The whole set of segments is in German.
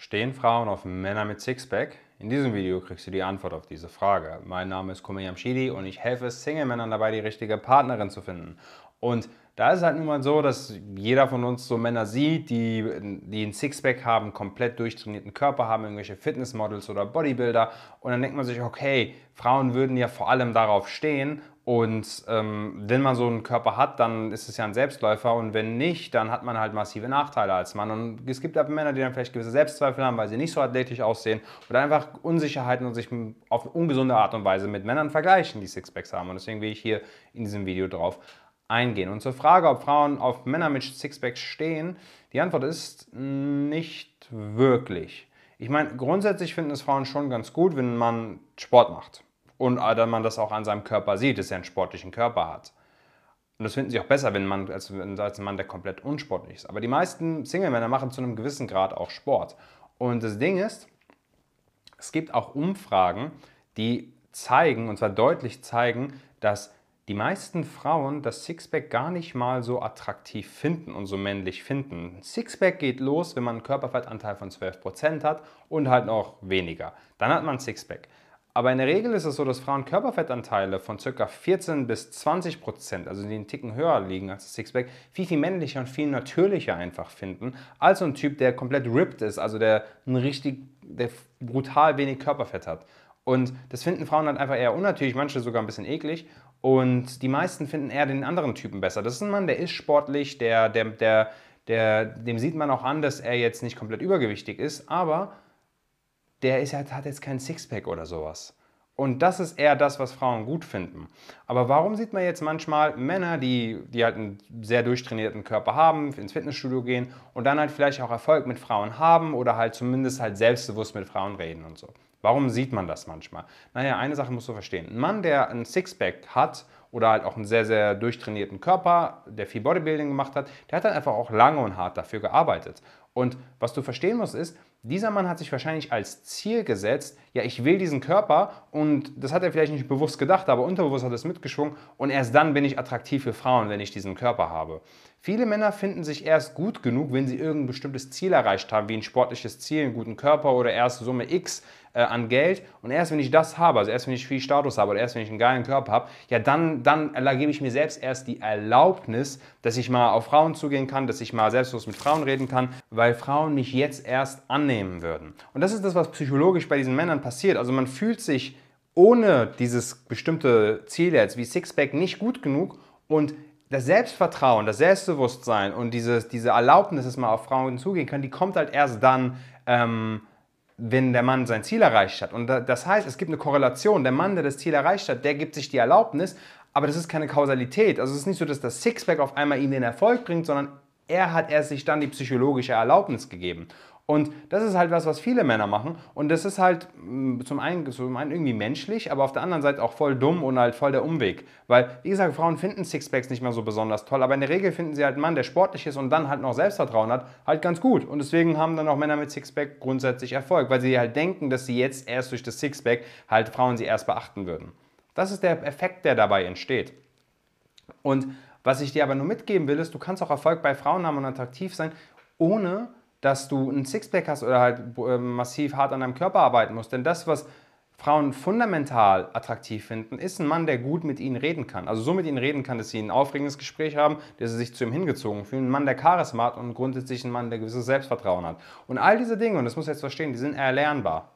Stehen Frauen auf Männer mit Sixpack? In diesem Video kriegst du die Antwort auf diese Frage. Mein Name ist Kumi Amshidi und ich helfe Single-Männern dabei, die richtige Partnerin zu finden. Und da ist es halt nun mal so, dass jeder von uns so Männer sieht, die, die ein Sixpack haben, komplett durchtrainierten Körper haben, irgendwelche Fitnessmodels oder Bodybuilder. Und dann denkt man sich, okay, Frauen würden ja vor allem darauf stehen und ähm, wenn man so einen Körper hat, dann ist es ja ein Selbstläufer. Und wenn nicht, dann hat man halt massive Nachteile als Mann. Und es gibt halt Männer, die dann vielleicht gewisse Selbstzweifel haben, weil sie nicht so athletisch aussehen oder einfach Unsicherheiten und sich auf ungesunde Art und Weise mit Männern vergleichen, die Sixpacks haben. Und deswegen will ich hier in diesem Video drauf eingehen. Und zur Frage, ob Frauen auf Männer mit Sixpacks stehen, die Antwort ist nicht wirklich. Ich meine, grundsätzlich finden es Frauen schon ganz gut, wenn man Sport macht und da man das auch an seinem Körper sieht, dass er einen sportlichen Körper hat. Und das finden sie auch besser, wenn man, als, als ein Mann, der komplett unsportlich ist. Aber die meisten Single-Männer machen zu einem gewissen Grad auch Sport. Und das Ding ist, es gibt auch Umfragen, die zeigen, und zwar deutlich zeigen, dass die meisten Frauen das Sixpack gar nicht mal so attraktiv finden und so männlich finden. Ein Sixpack geht los, wenn man einen Körperfettanteil von 12% hat und halt noch weniger. Dann hat man ein Sixpack. Aber in der Regel ist es so, dass Frauen Körperfettanteile von ca. 14 bis 20 Prozent, also die einen Ticken höher liegen als das Sixpack, viel, viel männlicher und viel natürlicher einfach finden, als so ein Typ, der komplett ripped ist, also der ein richtig, der brutal wenig Körperfett hat. Und das finden Frauen halt einfach eher unnatürlich, manche sogar ein bisschen eklig. Und die meisten finden eher den anderen Typen besser. Das ist ein Mann, der ist sportlich, der, der, der, der, dem sieht man auch an, dass er jetzt nicht komplett übergewichtig ist, aber der ist, hat jetzt kein Sixpack oder sowas. Und das ist eher das, was Frauen gut finden. Aber warum sieht man jetzt manchmal Männer, die, die halt einen sehr durchtrainierten Körper haben, ins Fitnessstudio gehen und dann halt vielleicht auch Erfolg mit Frauen haben oder halt zumindest halt selbstbewusst mit Frauen reden und so? Warum sieht man das manchmal? Naja, eine Sache musst du verstehen. Ein Mann, der ein Sixpack hat oder halt auch einen sehr, sehr durchtrainierten Körper, der viel Bodybuilding gemacht hat, der hat dann einfach auch lange und hart dafür gearbeitet. Und was du verstehen musst ist, dieser Mann hat sich wahrscheinlich als Ziel gesetzt, ja, ich will diesen Körper und das hat er vielleicht nicht bewusst gedacht, aber unterbewusst hat es mitgeschwungen und erst dann bin ich attraktiv für Frauen, wenn ich diesen Körper habe. Viele Männer finden sich erst gut genug, wenn sie irgendein bestimmtes Ziel erreicht haben, wie ein sportliches Ziel, einen guten Körper oder erst Summe X äh, an Geld und erst wenn ich das habe, also erst wenn ich viel Status habe oder erst wenn ich einen geilen Körper habe, ja, dann, dann gebe ich mir selbst erst die Erlaubnis, dass ich mal auf Frauen zugehen kann, dass ich mal selbstlos mit Frauen reden kann, weil Frauen mich jetzt erst annehmen annehmen würden. Und das ist das, was psychologisch bei diesen Männern passiert. Also man fühlt sich ohne dieses bestimmte Ziel jetzt wie Sixpack nicht gut genug und das Selbstvertrauen, das Selbstbewusstsein und dieses, diese Erlaubnis, dass man auf Frauen zugehen kann, die kommt halt erst dann, ähm, wenn der Mann sein Ziel erreicht hat. Und das heißt, es gibt eine Korrelation. Der Mann, der das Ziel erreicht hat, der gibt sich die Erlaubnis, aber das ist keine Kausalität. Also es ist nicht so, dass das Sixpack auf einmal ihm den Erfolg bringt, sondern er hat erst sich dann die psychologische Erlaubnis gegeben. Und das ist halt was, was viele Männer machen. Und das ist halt mm, zum einen, zum einen irgendwie menschlich, aber auf der anderen Seite auch voll dumm und halt voll der Umweg. Weil, wie gesagt, Frauen finden Sixpacks nicht mehr so besonders toll, aber in der Regel finden sie halt einen Mann, der sportlich ist und dann halt noch Selbstvertrauen hat, halt ganz gut. Und deswegen haben dann auch Männer mit Sixpack grundsätzlich Erfolg, weil sie halt denken, dass sie jetzt erst durch das Sixpack halt Frauen sie erst beachten würden. Das ist der Effekt, der dabei entsteht. Und was ich dir aber nur mitgeben will, ist, du kannst auch Erfolg bei Frauen haben und attraktiv sein, ohne dass du ein Sixpack hast oder halt ähm, massiv hart an deinem Körper arbeiten musst. Denn das, was Frauen fundamental attraktiv finden, ist ein Mann, der gut mit ihnen reden kann. Also so mit ihnen reden kann, dass sie ein aufregendes Gespräch haben, dass sie sich zu ihm hingezogen fühlen. Ein Mann, der Charisma hat und grundsätzlich ein Mann, der gewisses Selbstvertrauen hat. Und all diese Dinge, und das muss jetzt verstehen, die sind erlernbar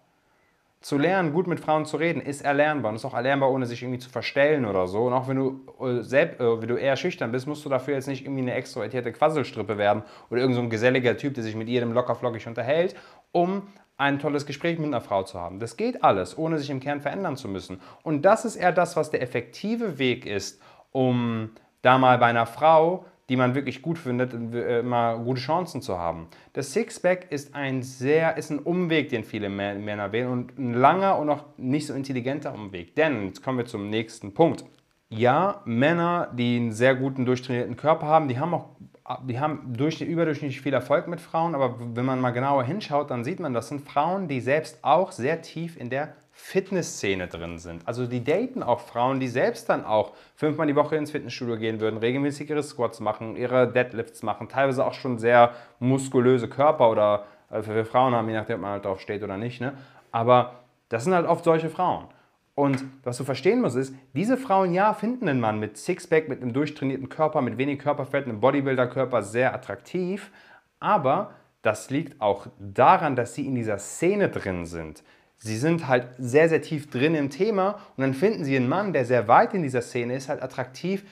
zu lernen, gut mit Frauen zu reden, ist erlernbar und ist auch erlernbar, ohne sich irgendwie zu verstellen oder so. Und auch wenn du, äh, selbst, äh, wenn du eher schüchtern bist, musst du dafür jetzt nicht irgendwie eine extrovertierte Quasselstrippe werden oder irgendein so ein geselliger Typ, der sich mit jedem lockerflockig unterhält, um ein tolles Gespräch mit einer Frau zu haben. Das geht alles, ohne sich im Kern verändern zu müssen. Und das ist eher das, was der effektive Weg ist, um da mal bei einer Frau die man wirklich gut findet, äh, immer gute Chancen zu haben. Das Sixpack ist ein sehr, ist ein Umweg, den viele Männer wählen und ein langer und auch nicht so intelligenter Umweg. Denn, jetzt kommen wir zum nächsten Punkt. Ja, Männer, die einen sehr guten, durchtrainierten Körper haben, die haben auch die haben durch, überdurchschnittlich viel Erfolg mit Frauen, aber wenn man mal genauer hinschaut, dann sieht man, das sind Frauen, die selbst auch sehr tief in der Fitnessszene drin sind. Also die daten auch Frauen, die selbst dann auch fünfmal die Woche ins Fitnessstudio gehen würden, regelmäßig ihre Squats machen, ihre Deadlifts machen, teilweise auch schon sehr muskulöse Körper oder äh, für Frauen haben, je nachdem, ob man halt drauf steht oder nicht. Ne? Aber das sind halt oft solche Frauen. Und was du verstehen musst, ist, diese Frauen, ja, finden einen Mann mit Sixpack, mit einem durchtrainierten Körper, mit wenig Körperfett, einem Bodybuilder-Körper sehr attraktiv. Aber das liegt auch daran, dass sie in dieser Szene drin sind. Sie sind halt sehr, sehr tief drin im Thema und dann finden sie einen Mann, der sehr weit in dieser Szene ist, halt attraktiv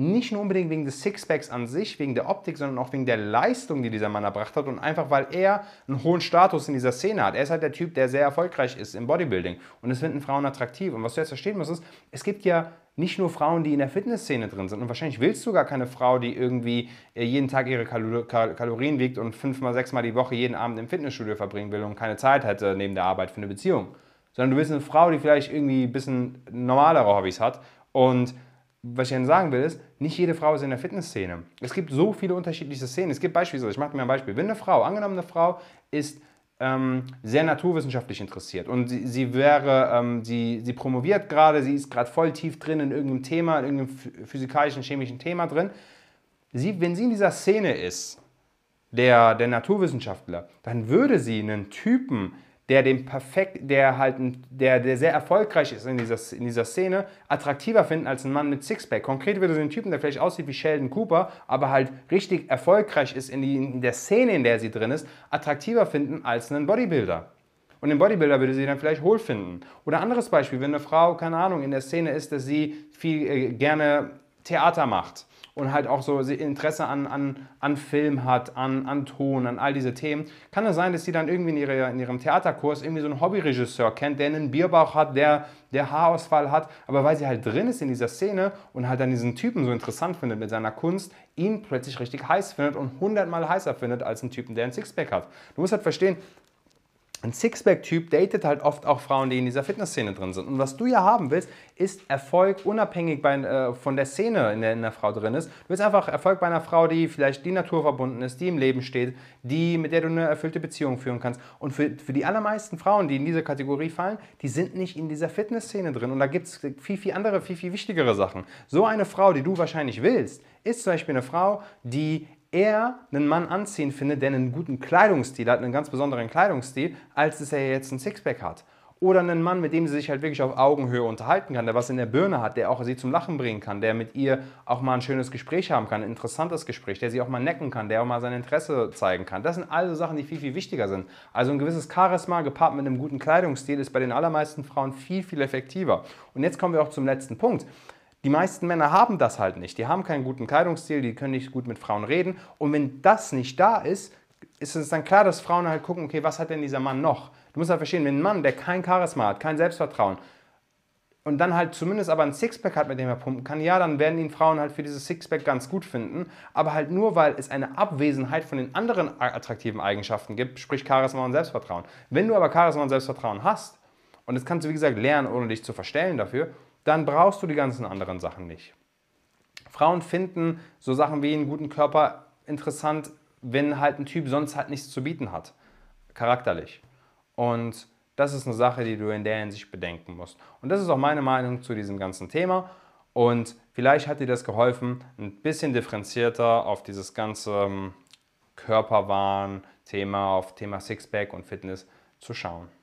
nicht nur unbedingt wegen des Sixpacks an sich, wegen der Optik, sondern auch wegen der Leistung, die dieser Mann erbracht hat und einfach, weil er einen hohen Status in dieser Szene hat. Er ist halt der Typ, der sehr erfolgreich ist im Bodybuilding und das finden Frauen attraktiv. Und was du jetzt verstehen musst, ist, es gibt ja nicht nur Frauen, die in der Fitnessszene drin sind. Und wahrscheinlich willst du gar keine Frau, die irgendwie äh, jeden Tag ihre Kalo Kal Kalorien wiegt und fünfmal, sechsmal die Woche jeden Abend im Fitnessstudio verbringen will und keine Zeit hätte neben der Arbeit für eine Beziehung. Sondern du willst eine Frau, die vielleicht irgendwie ein bisschen normalere Hobbys hat und was ich Ihnen sagen will, ist, nicht jede Frau ist in der Fitnessszene. Es gibt so viele unterschiedliche Szenen. Es gibt beispielsweise, ich mache mir ein Beispiel, wenn eine Frau, angenommen eine Frau, ist ähm, sehr naturwissenschaftlich interessiert und sie, sie wäre, ähm, sie, sie promoviert gerade, sie ist gerade voll tief drin in irgendeinem Thema, in irgendeinem physikalischen, chemischen Thema drin. Sie, wenn sie in dieser Szene ist, der, der Naturwissenschaftler, dann würde sie einen Typen der den perfekt, der halt, der, der sehr erfolgreich ist in dieser, in dieser Szene, attraktiver finden als ein Mann mit Sixpack. Konkret würde so ein Typen, der vielleicht aussieht wie Sheldon Cooper, aber halt richtig erfolgreich ist in, die, in der Szene, in der sie drin ist, attraktiver finden als einen Bodybuilder. Und den Bodybuilder würde sie dann vielleicht hohl finden. Oder anderes Beispiel, wenn eine Frau, keine Ahnung, in der Szene ist, dass sie viel äh, gerne Theater macht und halt auch so Interesse an, an, an Film hat, an, an Ton, an all diese Themen, kann es sein, dass sie dann irgendwie in, ihre, in ihrem Theaterkurs irgendwie so einen Hobbyregisseur kennt, der einen Bierbauch hat, der, der Haarausfall hat, aber weil sie halt drin ist in dieser Szene und halt dann diesen Typen so interessant findet mit seiner Kunst, ihn plötzlich richtig heiß findet und hundertmal heißer findet als einen Typen, der ein Sixpack hat. Du musst halt verstehen, ein Sixpack-Typ datet halt oft auch Frauen, die in dieser Fitnessszene drin sind. Und was du ja haben willst, ist Erfolg unabhängig bei, äh, von der Szene, in der in der Frau drin ist. Du willst einfach Erfolg bei einer Frau, die vielleicht die Natur verbunden ist, die im Leben steht, die, mit der du eine erfüllte Beziehung führen kannst. Und für, für die allermeisten Frauen, die in diese Kategorie fallen, die sind nicht in dieser Fitnessszene drin. Und da gibt es viel, viel andere, viel, viel wichtigere Sachen. So eine Frau, die du wahrscheinlich willst, ist zum Beispiel eine Frau, die eher einen Mann anziehen finde, der einen guten Kleidungsstil hat, einen ganz besonderen Kleidungsstil, als dass er jetzt einen Sixpack hat. Oder einen Mann, mit dem sie sich halt wirklich auf Augenhöhe unterhalten kann, der was in der Birne hat, der auch sie zum Lachen bringen kann, der mit ihr auch mal ein schönes Gespräch haben kann, ein interessantes Gespräch, der sie auch mal necken kann, der auch mal sein Interesse zeigen kann. Das sind also Sachen, die viel, viel wichtiger sind. Also ein gewisses Charisma gepaart mit einem guten Kleidungsstil ist bei den allermeisten Frauen viel, viel effektiver. Und jetzt kommen wir auch zum letzten Punkt. Die meisten Männer haben das halt nicht. Die haben keinen guten Kleidungsstil, die können nicht gut mit Frauen reden. Und wenn das nicht da ist, ist es dann klar, dass Frauen halt gucken, okay, was hat denn dieser Mann noch? Du musst halt verstehen, wenn ein Mann, der kein Charisma hat, kein Selbstvertrauen und dann halt zumindest aber ein Sixpack hat, mit dem er pumpen kann, ja, dann werden ihn Frauen halt für dieses Sixpack ganz gut finden, aber halt nur, weil es eine Abwesenheit von den anderen attraktiven Eigenschaften gibt, sprich Charisma und Selbstvertrauen. Wenn du aber Charisma und Selbstvertrauen hast, und das kannst du, wie gesagt, lernen, ohne dich zu verstellen dafür, dann brauchst du die ganzen anderen Sachen nicht. Frauen finden so Sachen wie einen guten Körper interessant, wenn halt ein Typ sonst halt nichts zu bieten hat, charakterlich. Und das ist eine Sache, die du in der Hinsicht bedenken musst. Und das ist auch meine Meinung zu diesem ganzen Thema. Und vielleicht hat dir das geholfen, ein bisschen differenzierter auf dieses ganze ähm, Körperwahn-Thema, auf Thema Sixpack und Fitness zu schauen.